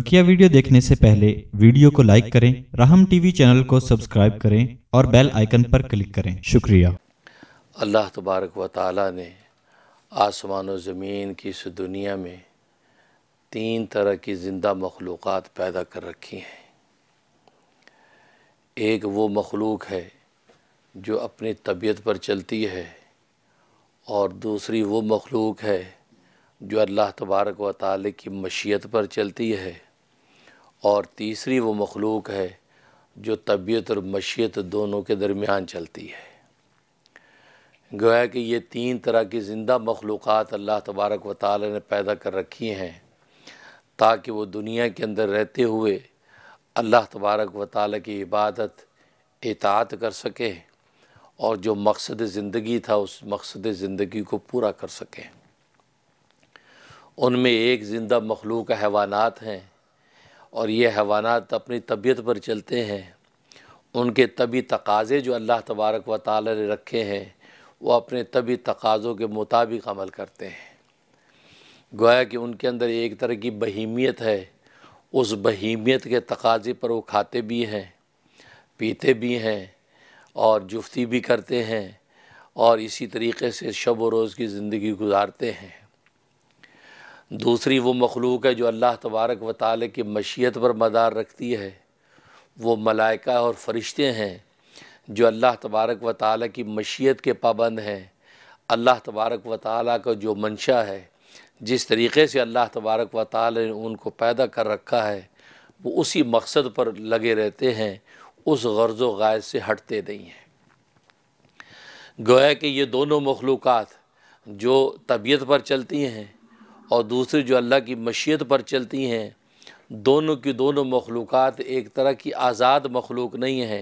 बकिया वीडियो देखने से पहले वीडियो को लाइक करें राहम टीवी चैनल को सब्सक्राइब करें और बेल आइकन पर क्लिक करें शुक्रिया अल्लाह तबारक व ताली ने आसमान और ज़मीन की इस दुनिया में तीन तरह की ज़िंदा मखलूक़ पैदा कर रखी हैं एक वो मखलूक है जो अपनी तबीयत पर चलती है और दूसरी वो मखलूक है जो अल्लाह तबारक व ताल की मशीत पर चलती है और तीसरी वो मखलूक है जो तबीयत और मशीत दोनों के दरमियान चलती है गोया कि ये तीन तरह की ज़िंदा मखलूक़ अल्लाह तबारक व ताल ने पैदा कर रखी हैं ताकि वो दुनिया के अंदर रहते हुए अल्लाह तबारक व ताल की इबादत एतात कर सकें और जो मकसद ज़िंदगी था उस मकसद ज़िंदगी को पूरा कर सकें उनमें एक ज़िंदा मखलूक हैवानात हैं और ये हैवानात अपनी तबीयत पर चलते हैं उनके तबी तकाज़े जो अल्लाह तबारक व ताली ने रखे हैं वो अपने तबी तकाज़ों के मुताबिक अमल करते हैं गोया कि उनके अंदर एक तरह की बहीमियत है उस बहीमियत के तकाजे पर वो खाते भी हैं पीते भी हैं और जुफ्ती भी करते हैं और इसी तरीके से शब व रोज़ की ज़िंदगी गुजारते हैं दूसरी वो मखलूक है जो अल्लाह तबारक व ताल की मशीत पर मदार रखती है वो मलाइका और फरिश्ते हैं जो अल्लाह तबारक व ताल की मशीत के पाबंद हैं अल्लाह तबारक व ताल का जो मंशा है जिस तरीक़े से अल्लाह तबारक व ताल ने उनको पैदा कर रखा है वो उसी मकसद पर लगे रहते हैं उस गर्ज़ गाय से हटते नहीं हैं गोया कि ये दोनों मखलूक जो तबीयत पर चलती हैं और दूसरी जो अल्लाह की मशीत पर चलती हैं दोनों की दोनों मखलूक एक तरह की आज़ाद मखलूक नहीं है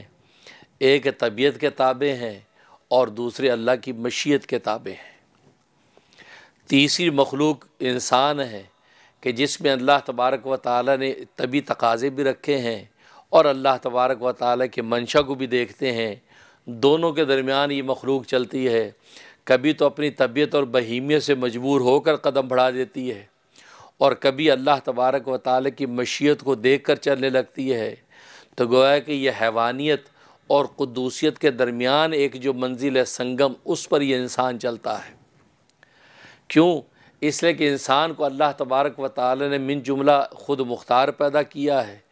एक तबीयत के ताबे हैं और दूसरे अल्लाह की मशीत के ताबे हैं तीसरी मखलूक इंसान है कि जिसमें अल्लाह तबारक व ताली ने तभी तकाजे भी रखे हैं और अल्लाह तबारक व ताली के मंशा को भी देखते हैं दोनों के दरमियान ये मखलूक चलती है कभी तो अपनी तबीयत और बहीमियत से मजबूर होकर कदम बढ़ा देती है और कभी अल्लाह तबारक व ताल की मशीयत को देख कर चलने लगती है तो गोया कि यह हैवानियत और क़दूसियत के दरमियान एक जो मंजिल है संगम उस पर यह इंसान चलता है क्यों इसलिए कि इंसान को अल्लाह तबारक व ताल ने मिन जुमला ख़ुद मुख्तार पैदा किया है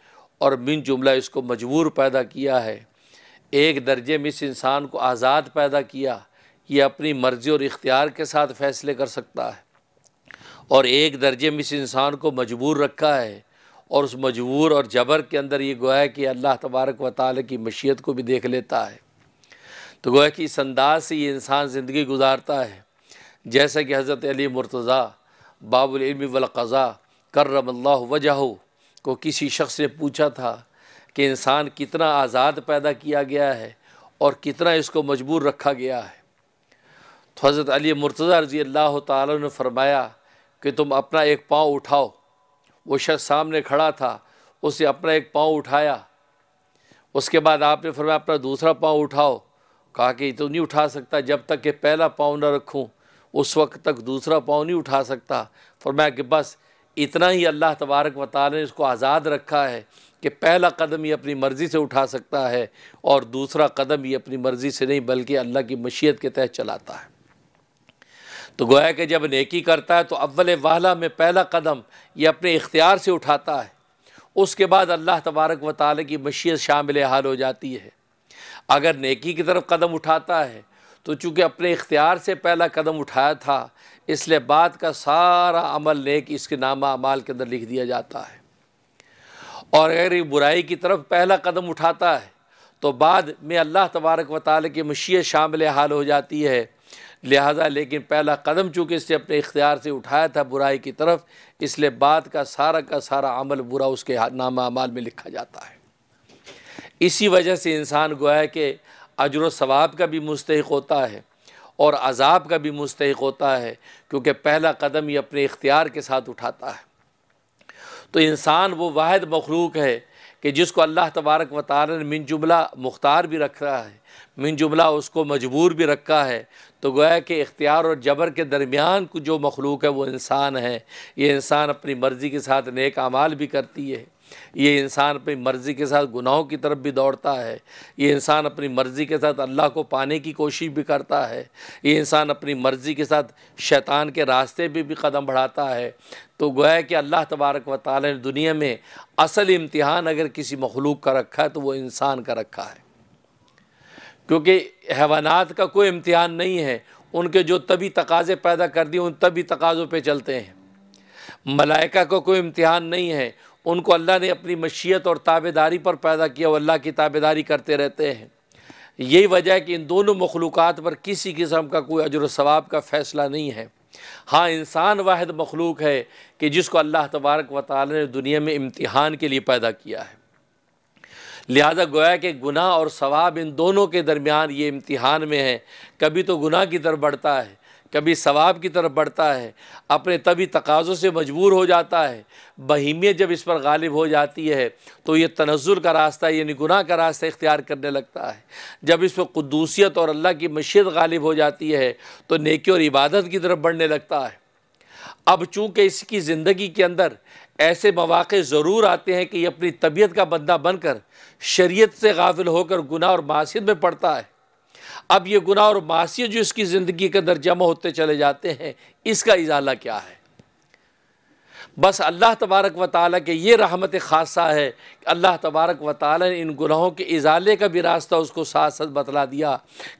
और मिन जुमला इसको मजबूर पैदा किया है एक दर्जे में इस इंसान को आज़ाद पैदा किया ये अपनी मर्ज़ी और इख्तियार के साथ फ़ैसले कर सकता है और एक दर्जे में इस इंसान को मजबूर रखा है और उस मजबूर और जबर के अंदर ये गोया कि अल्लाह तबारक व ताली की मशीत को भी देख लेता है तो गोया कि इस अंदाज से ये इंसान ज़िंदगी गुजारता है जैसा कि हज़रत अली मुर्तज़ा बाबुल वलक़ा करमल्ला वजह को किसी शख्स ने पूछा था कि इंसान कितना आज़ाद पैदा किया गया है और कितना इसको मजबूर रखा गया है तो हज़रत अली मुर्तज़ा रजी अल्लाह ताली ने फरमाया कि तुम अपना एक पाँव उठाओ वो शख्स सामने खड़ा था उसने अपना एक पाँव उठाया उसके बाद आपने फरमाया अपना दूसरा पाँव उठाओ कहा कि तो नहीं उठा सकता जब तक कि पहला पाँव ना रखूँ उस वक्त तक दूसरा पाँव नहीं उठा सकता फरमाया कि बस इतना ही अल्लाह तबारक वाली ने इसको आज़ाद रखा है कि पहला कदम ही अपनी मर्ज़ी से उठा सकता है और दूसरा कदम ये अपनी मर्ज़ी से नहीं बल्कि अल्लाह की मशीयत के तहत चलाता है तो गोया कि जब नेकी करता है तो अव्वल वाला में पहला कदम ये अपने इख्तियार से उठाता है उसके बाद अल्लाह तबारक व ताल की मशीत शामिल हाल हो जाती है अगर नेकी की तरफ कदम उठाता है तो चूँकि अपने इख्तियार से पहला कदम उठाया था इसलिए बाद का सारा अमल नेक इसके नामा अमाल के अंदर लिख दिया जाता है और अगर ये बुराई की तरफ पहला कदम उठाता है तो बाद में अल्लाह तबारक व ताल की मशीत शामिल हाल हो जाती है लिहाजा लेकिन पहला कदम चूँकि इसने अपने इख्तियार से उठाया था बुराई की तरफ इसलिए बात का सारा का सारा अमल बुरा उसके नामा अमाल में लिखा जाता है इसी वजह से इंसान गोया के अजर सवाब का भी मुस्तक होता है और अजाब का भी मुस्तक होता है क्योंकि पहला कदम ये अपने इख्तियार के साथ उठाता है तो इंसान वो वाद मखलूक है कि जिसको अल्लाह तबारक व तार ने मिन जुमला मुख्तार भी रखा है मिन जुमला उसको मजबूर भी रखा है तो गोया कि इख्तियार और जबर के दरमियान को जो मखलूक है वो इंसान है ये इंसान अपनी मर्ज़ी के साथ नेक अमाल भी करती है ये इंसान अपनी मर्ज़ी के साथ गुनाहों की तरफ भी दौड़ता है ये इंसान अपनी मर्ज़ी के साथ अल्लाह को पाने की कोशिश भी करता है ये इंसान अपनी मर्ज़ी के साथ शैतान के रास्ते पर भी कदम बढ़ाता है तो गोया कि अल्लाह तबारक व ताल ने दुनिया में असल इम्तहान अगर किसी मखलूक का रखा है तो वह इंसान का रखा है क्योंकि हैवानात का कोई इम्तहान नहीं है उनके जो तभी तकाज़े पैदा कर दिए उन तभी तकाज़ों पर चलते हैं मलाइका का को कोई इम्तहान नहीं है उनको अल्लाह ने अपनी मशीयत और ताबेदारी पर पैदा किया और अल्लाह की ताबेदारी करते रहते हैं यही वजह है कि इन दोनों मखलूक़ पर किसी किस्म का कोई अजर सवाब का फ़ैसला नहीं है हाँ इंसान वाद मखलूक है कि जिसको अल्लाह तबारक व ताल ने दुनिया में इम्तहान के लिए पैदा किया है लिहाजा गोया कि गुनाह और सवाब इन दोनों के दरमियान ये इम्तहान में है कभी तो गुनाह की तरफ बढ़ता है कभी सवाब की तरफ बढ़ता है अपने तभी तकाज़ों से मजबूर हो जाता है बहीमियत जब इस पर गालिब हो जाती है तो ये तनजुल का रास्ता यानी गुनाह का रास्ता इख्तियार करने लगता है जब इस पर कुदूसियत और अल्लाह की मशीत गालिब हो जाती है तो नेकी और इबादत की तरफ बढ़ने लगता है अब चूँकि इसकी ज़िंदगी के अंदर ऐसे मौाक़े ज़रूर आते हैं कि ये अपनी तबीयत का बंदा बनकर शरीयत से गाफिल होकर गुनाह और मासियत में पड़ता है अब ये गुनाह और मासी जो इसकी ज़िंदगी के अंदर जमा होते चले जाते हैं इसका इजाला क्या है बस अल्लाह तबारक व ताली के ये रहमत खासा है अल्लाह तबारक व ताली ने इन गुनाहों के इजाले का भी रास्ता उसको साथ साथ बतला दिया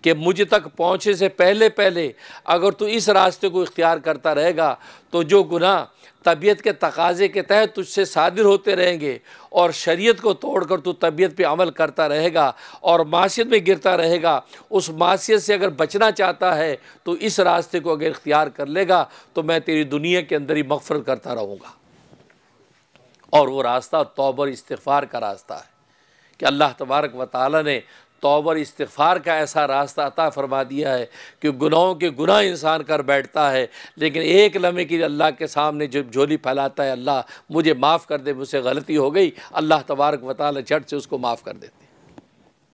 कि मुझ तक पहुँचे से पहले पहले अगर तू इस रास्ते को इख्तियार करता रहेगा तो जो गुनाह तबीयत के तकाजे के तहत तुझसे सादिर होते रहेंगे और शरीयत को तोड़कर तू तबीयत पे अमल करता रहेगा और मासीत में गिरता रहेगा उस मासीत से अगर बचना चाहता है तो इस रास्ते को अगर इख्तियार कर लेगा तो मैं तेरी दुनिया के अंदर ही मफफरत करता रहूँगा और वो रास्ता तोबर इस्तफ़ार का रास्ता है कि अल्लाह तबारक व ताली ने तोबर इस्तफ़ार का ऐसा रास्ता अता फरमा दिया है कि गुनाहों के गुनाह इंसान कर बैठता है लेकिन एक लम्हे की अल्लाह के सामने जब झोली फैलाता है अल्लाह मुझे माफ़ कर दे मुझसे गलती हो गई अल्लाह तबारक वाली झट से उसको माफ़ कर देते